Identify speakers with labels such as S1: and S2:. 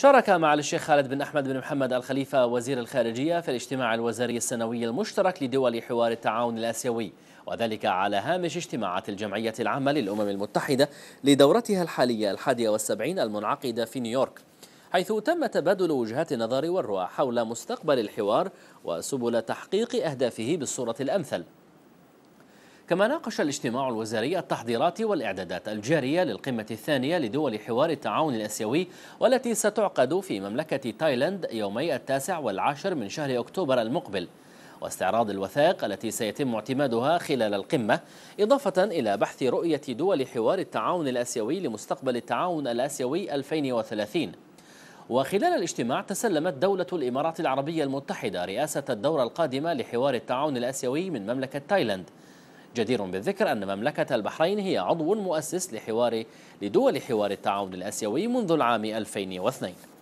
S1: شارك مع الشيخ خالد بن أحمد بن محمد الخليفة وزير الخارجية في الاجتماع الوزاري السنوي المشترك لدول حوار التعاون الآسيوي وذلك على هامش اجتماعات الجمعية العامة للأمم المتحدة لدورتها الحالية الحادية والسبعين المنعقدة في نيويورك حيث تم تبادل وجهات النظر والرؤى حول مستقبل الحوار وسبل تحقيق أهدافه بالصورة الأمثل كما ناقش الاجتماع الوزاري التحضيرات والإعدادات الجارية للقمة الثانية لدول حوار التعاون الأسيوي والتي ستعقد في مملكة تايلاند يومي التاسع والعاشر من شهر أكتوبر المقبل واستعراض الوثائق التي سيتم اعتمادها خلال القمة إضافة إلى بحث رؤية دول حوار التعاون الأسيوي لمستقبل التعاون الأسيوي 2030 وخلال الاجتماع تسلمت دولة الإمارات العربية المتحدة رئاسة الدورة القادمة لحوار التعاون الأسيوي من مملكة تايلاند جدير بالذكر أن مملكة البحرين هي عضو مؤسس لحوار لدول حوار التعاون الآسيوي منذ العام 2002